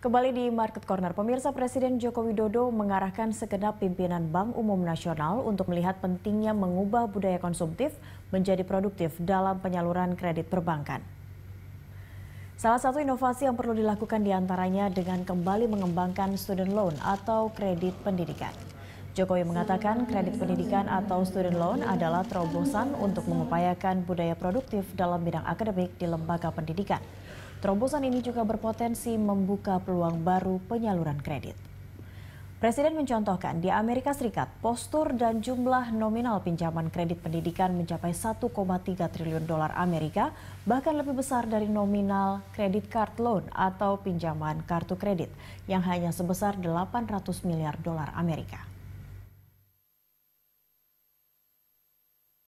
Kembali di Market Corner, pemirsa Presiden Joko Widodo mengarahkan segenap pimpinan Bank Umum Nasional untuk melihat pentingnya mengubah budaya konsumtif menjadi produktif dalam penyaluran kredit perbankan. Salah satu inovasi yang perlu dilakukan diantaranya dengan kembali mengembangkan student loan atau kredit pendidikan. Jokowi mengatakan kredit pendidikan atau student loan adalah terobosan untuk mengupayakan budaya produktif dalam bidang akademik di lembaga pendidikan. Terobosan ini juga berpotensi membuka peluang baru penyaluran kredit. Presiden mencontohkan di Amerika Serikat, postur dan jumlah nominal pinjaman kredit pendidikan mencapai 1,3 triliun dolar Amerika, bahkan lebih besar dari nominal kredit card loan atau pinjaman kartu kredit yang hanya sebesar 800 miliar dolar Amerika.